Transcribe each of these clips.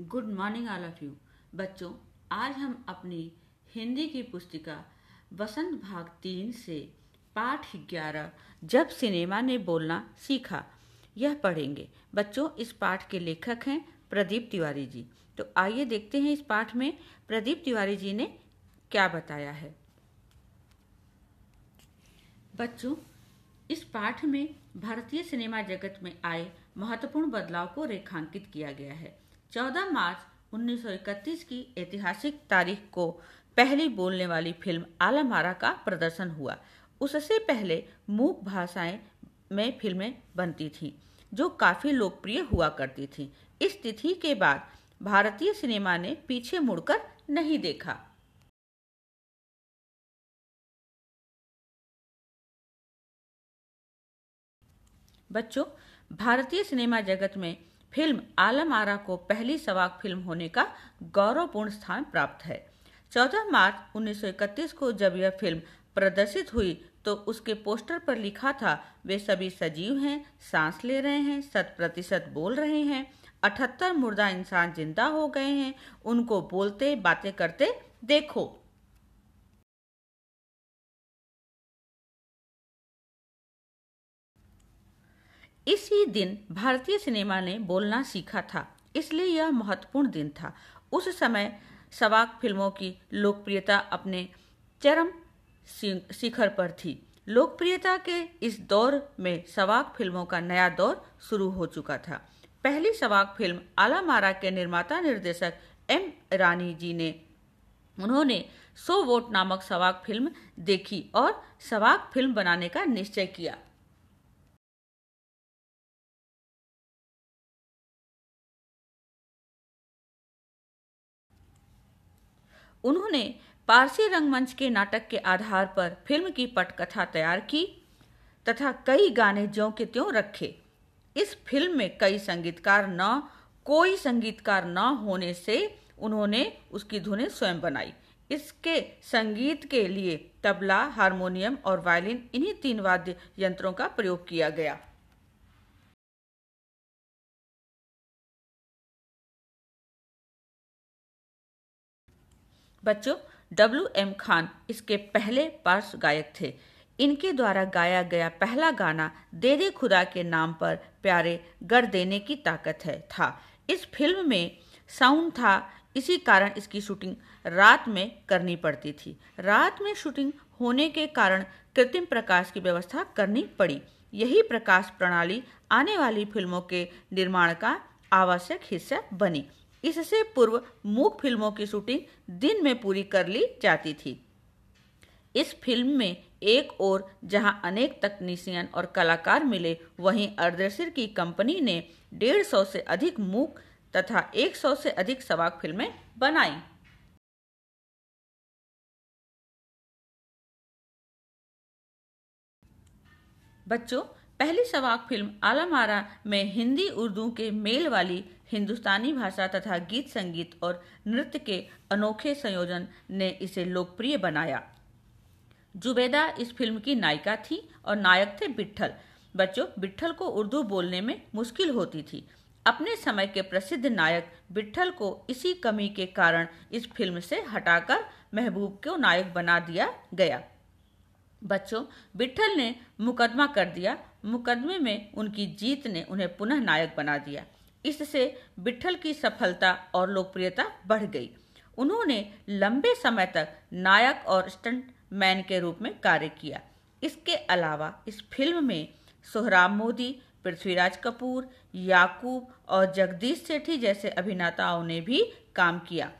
good morning all of you बच्चों आज हम अपनी हिंदी की पुस्तिका बसंत भाग तीन से पाठ ग्यारह जब सिनेमा ने बोलना सीखा यह पढ़ेंगे बच्चों इस पाठ के लेखक हैं प्रदीप तिवारी जी तो आइए देखते हैं इस पाठ में प्रदीप तिवारी जी ने क्या बताया है बच्चों इस पाठ में भारतीय सिनेमा जगत में आए महत्वपूर्ण बदलाव को रेखांकित किया गया है 14 मार्च 1931 की ऐतिहासिक तारीख को पहली बोलने वाली फिल्म आलामारा का प्रदर्शन हुआ उससे पहले मूक भाषाएं में फिल्में बनती थीं जो काफ़ी लोकप्रिय हुआ करती थीं इस तिथि के बाद भारतीय सिनेमा ने पीछे मुड़कर नहीं देखा बच्चों भारतीय सिनेमा जगत में फिल्म आलम आरा को पहली सवाक फिल्म होने का गौरवपूर्ण स्थान प्राप्त है 14 मार्च 1931 को जब यह फिल्म प्रदर्शित हुई तो उसके पोस्टर पर लिखा था वे सभी सजीव हैं सांस ले रहे हैं शत प्रतिशत बोल रहे हैं अठहत्तर मुर्दा इंसान जिंदा हो गए हैं उनको बोलते बातें करते देखो इसी दिन भारतीय सिनेमा ने बोलना सीखा था इसलिए यह महत्वपूर्ण दिन था उस समय सवाक फिल्मों की लोकप्रियता अपने चरम शिखर पर थी लोकप्रियता के इस दौर में सवाक फिल्मों का नया दौर शुरू हो चुका था पहली सवाक फिल्म आलामारा के निर्माता निर्देशक एम रानी जी ने उन्होंने सो वोट नामक सवाक फिल्म देखी और सवाक फिल्म बनाने का निश्चय किया उन्होंने पारसी रंगमंच के नाटक के आधार पर फिल्म की पटकथा तैयार की तथा कई गाने ज्यों के त्यों रखे इस फिल्म में कई संगीतकार न कोई संगीतकार न होने से उन्होंने उसकी धुनें स्वयं बनाई इसके संगीत के लिए तबला हारमोनियम और वायलिन इन्हीं तीन वाद्य यंत्रों का प्रयोग किया गया बच्चों डब्ल्यू एम खान इसके पहले पार्श्व गायक थे इनके द्वारा गाया गया पहला गाना दे दे खुदा के नाम पर प्यारे गर देने की ताकत है था इस फिल्म में साउंड था इसी कारण इसकी शूटिंग रात में करनी पड़ती थी रात में शूटिंग होने के कारण कृत्रिम प्रकाश की व्यवस्था करनी पड़ी यही प्रकाश प्रणाली आने वाली फिल्मों के निर्माण का आवश्यक हिस्सा बनी इससे पूर्व मूक फिल्मों की शूटिंग दिन में पूरी कर ली जाती थी इस फिल्म में एक ओर जहां अनेक तकनीशियन और कलाकार मिले वहीं अर्दसिर की कंपनी ने डेढ़ सौ से अधिक मूक तथा एक सौ से अधिक सवाक फिल्में बनाई बच्चों पहली सवाक फिल्म आलामारा में हिंदी उर्दू के मेल वाली हिंदुस्तानी भाषा तथा गीत संगीत और नृत्य के अनोखे संयोजन ने इसे लोकप्रिय बनाया जुबेदा इस फिल्म की नायिका थी और नायक थे बिट्ठल बच्चों बिट्ठल को उर्दू बोलने में मुश्किल होती थी अपने समय के प्रसिद्ध नायक बिट्ठल को इसी कमी के कारण इस फिल्म से हटाकर महबूब को नायक बना दिया गया बच्चों विठल ने मुकदमा कर दिया मुकदमे में उनकी जीत ने उन्हें पुनः नायक बना दिया इससे विठल की सफलता और लोकप्रियता बढ़ गई उन्होंने लंबे समय तक नायक और स्टंट मैन के रूप में कार्य किया इसके अलावा इस फिल्म में सोहराब मोदी पृथ्वीराज कपूर याकूब और जगदीश सेठी जैसे अभिनेताओं ने भी काम किया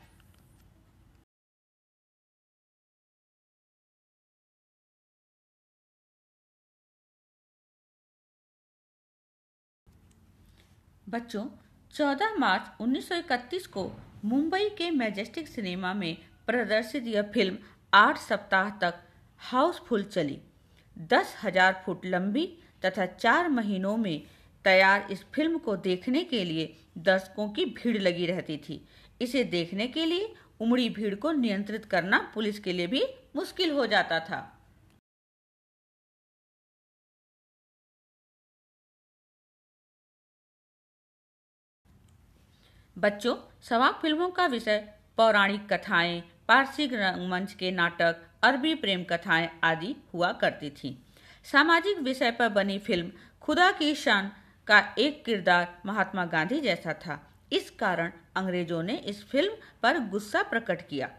बच्चों 14 मार्च 1931 को मुंबई के मैजेस्टिक सिनेमा में प्रदर्शित यह फिल्म आठ सप्ताह तक हाउसफुल चली दस हजार फुट लंबी तथा चार महीनों में तैयार इस फिल्म को देखने के लिए दर्शकों की भीड़ लगी रहती थी इसे देखने के लिए उमड़ी भीड़ को नियंत्रित करना पुलिस के लिए भी मुश्किल हो जाता था बच्चों सवाक फिल्मों का विषय पौराणिक कथाएं पारसी रंगमंच के नाटक अरबी प्रेम कथाएं आदि हुआ करती थी सामाजिक विषय पर बनी फिल्म खुदा की शान का एक किरदार महात्मा गांधी जैसा था इस कारण अंग्रेजों ने इस फिल्म पर गुस्सा प्रकट किया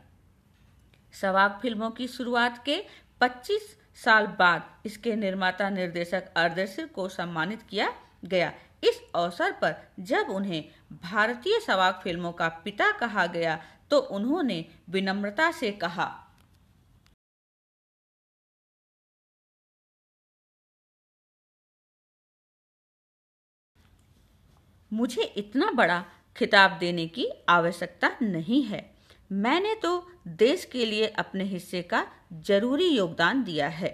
सवाक फिल्मों की शुरुआत के 25 साल बाद इसके निर्माता निर्देशक अर्देशिर को सम्मानित किया गया इस अवसर पर जब उन्हें भारतीय सवाक फिल्मों का पिता कहा गया तो उन्होंने विनम्रता से कहा मुझे इतना बड़ा खिताब देने की आवश्यकता नहीं है मैंने तो देश के लिए अपने हिस्से का जरूरी योगदान दिया है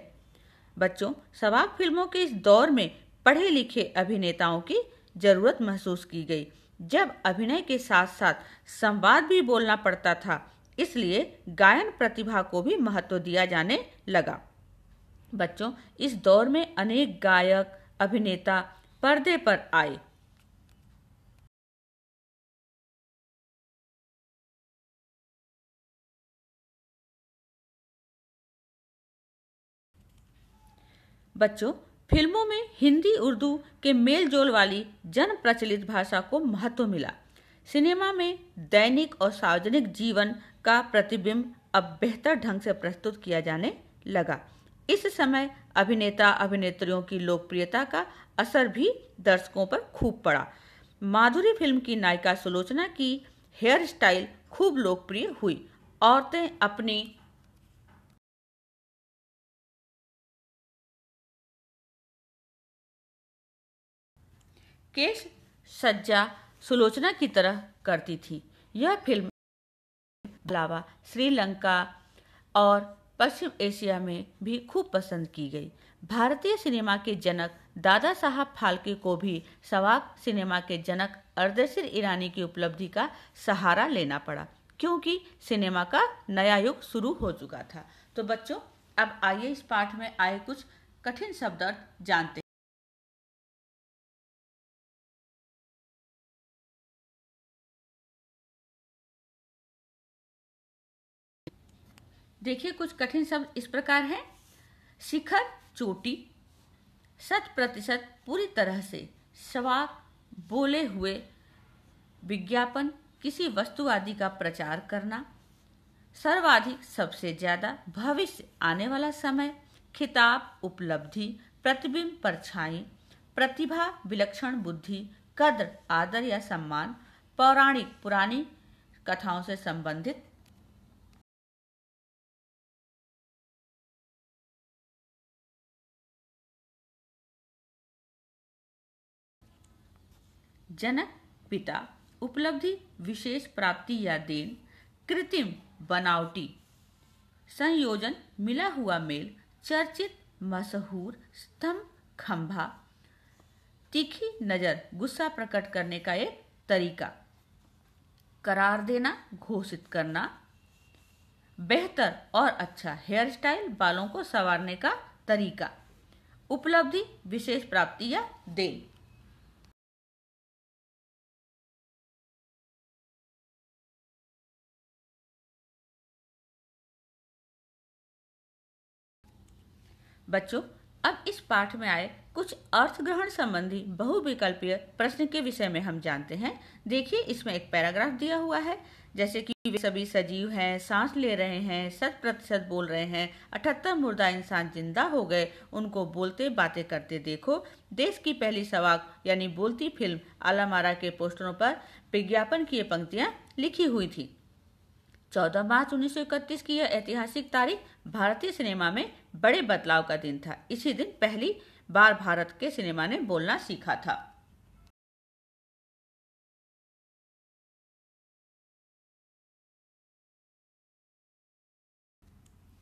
बच्चों सवाक फिल्मों के इस दौर में पढ़े लिखे अभिनेताओं की जरूरत महसूस की गई जब अभिनय के साथ साथ संवाद भी बोलना पड़ता था इसलिए गायन प्रतिभा को भी महत्व दिया जाने लगा बच्चों इस दौर में अनेक गायक अभिनेता पर्दे पर आए बच्चों फिल्मों में हिंदी उर्दू के मेल जोल वाली जन प्रचलित भाषा को महत्व मिला सिनेमा में दैनिक और सार्वजनिक जीवन का प्रतिबिंब अब बेहतर ढंग से प्रस्तुत किया जाने लगा इस समय अभिनेता अभिनेत्रियों की लोकप्रियता का असर भी दर्शकों पर खूब पड़ा माधुरी फिल्म की नायिका सुलोचना की हेयर स्टाइल खूब लोकप्रिय हुई औरतें अपनी केश सज्जा सुलोचना की तरह करती थी यह फिल्म अलावा श्रीलंका और पश्चिम एशिया में भी खूब पसंद की गई भारतीय सिनेमा के जनक दादा साहब फाल्के को भी सवाक सिनेमा के जनक अर्दशिर ईरानी की उपलब्धि का सहारा लेना पड़ा क्योंकि सिनेमा का नया युग शुरू हो चुका था तो बच्चों अब आइए इस पाठ में आए कुछ कठिन शब्द जानते देखिए कुछ कठिन शब्द इस प्रकार हैं शिखर चोटी शत प्रतिशत पूरी तरह से सवा बोले हुए विज्ञापन किसी वस्तु आदि का प्रचार करना सर्वाधिक सबसे ज्यादा भविष्य आने वाला समय खिताब उपलब्धि प्रतिबिंब परछाई प्रतिभा विलक्षण बुद्धि कद्र आदर या सम्मान पौराणिक पुरानी कथाओं से संबंधित जनक पिता उपलब्धि विशेष प्राप्ति या देन कृत्रिम बनावटी संयोजन मिला हुआ मेल चर्चित मशहूर स्तंभ खंभा तीखी नज़र गुस्सा प्रकट करने का एक तरीका करार देना घोषित करना बेहतर और अच्छा हेयर स्टाइल बालों को संवारने का तरीका उपलब्धि विशेष प्राप्ति या देन बच्चों अब इस पाठ में आए कुछ अर्थ ग्रहण संबंधी बहुविकल्पीय प्रश्न के विषय में हम जानते हैं देखिए इसमें एक पैराग्राफ दिया हुआ है जैसे कि वे सभी सजीव हैं सांस ले रहे हैं शत प्रतिशत बोल रहे हैं अठहत्तर मुर्दा इंसान जिंदा हो गए उनको बोलते बातें करते देखो देश की पहली सवाक यानी बोलती फिल्म आलामारा के पोस्टरों पर विज्ञापन की ये पंक्तियाँ लिखी हुई थी 14 मार्च 1931 की यह ऐतिहासिक तारीख भारतीय सिनेमा में बड़े बदलाव का दिन था इसी दिन पहली बार भारत के सिनेमा ने बोलना सीखा था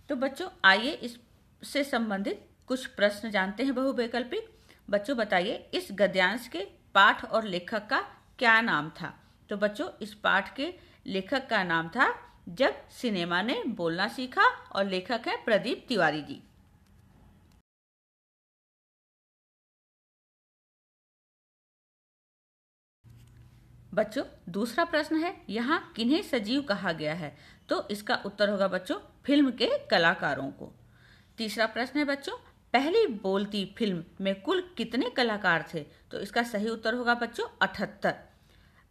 तो बच्चों आइए इससे संबंधित कुछ प्रश्न जानते हैं बहुवैकल्पिक बच्चों बताइए इस गद्यांश के पाठ और लेखक का क्या नाम था तो बच्चों इस पाठ के लेखक का नाम था जब सिनेमा ने बोलना सीखा और लेखक है प्रदीप तिवारी जी बच्चों दूसरा प्रश्न है यहाँ किन्हें सजीव कहा गया है तो इसका उत्तर होगा बच्चों फिल्म के कलाकारों को तीसरा प्रश्न है बच्चों पहली बोलती फिल्म में कुल कितने कलाकार थे तो इसका सही उत्तर होगा बच्चों अठहत्तर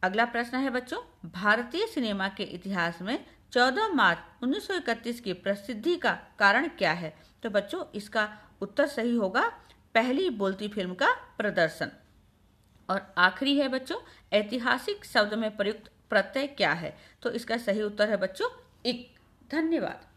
अगला प्रश्न है बच्चों भारतीय सिनेमा के इतिहास में चौदह मार्च उन्नीस की प्रसिद्धि का कारण क्या है तो बच्चों इसका उत्तर सही होगा पहली बोलती फिल्म का प्रदर्शन और आखिरी है बच्चों ऐतिहासिक शब्द में प्रयुक्त प्रत्यय क्या है तो इसका सही उत्तर है बच्चों एक धन्यवाद